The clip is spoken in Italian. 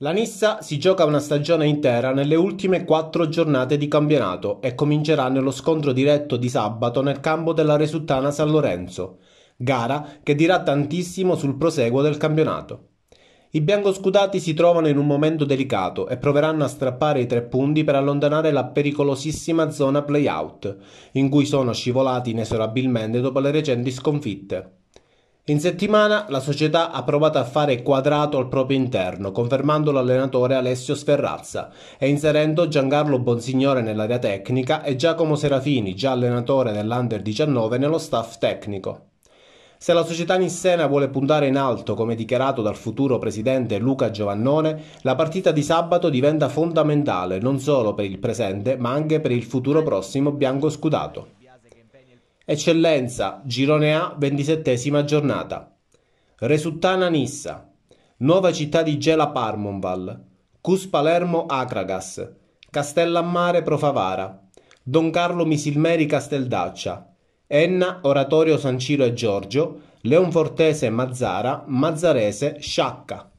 La Nissa si gioca una stagione intera nelle ultime quattro giornate di campionato e comincerà nello scontro diretto di sabato nel campo della Resuttana San Lorenzo, gara che dirà tantissimo sul proseguo del campionato. I biancoscudati si trovano in un momento delicato e proveranno a strappare i tre punti per allontanare la pericolosissima zona playout, in cui sono scivolati inesorabilmente dopo le recenti sconfitte. In settimana la società ha provato a fare quadrato al proprio interno, confermando l'allenatore Alessio Sferrazza e inserendo Giancarlo Bonsignore nell'area tecnica e Giacomo Serafini, già allenatore dell'Under 19, nello staff tecnico. Se la società nissena vuole puntare in alto, come dichiarato dal futuro presidente Luca Giovannone, la partita di sabato diventa fondamentale non solo per il presente ma anche per il futuro prossimo bianco scudato. Eccellenza, Girone A, ventisettesima giornata. Resuttana Nissa, Nuova Città di Gela Parmonval, Cus Palermo Acragas, Castellammare Profavara, Don Carlo Misilmeri Casteldaccia, Enna Oratorio San Ciro e Giorgio, Leonfortese Mazzara, Mazzarese Sciacca.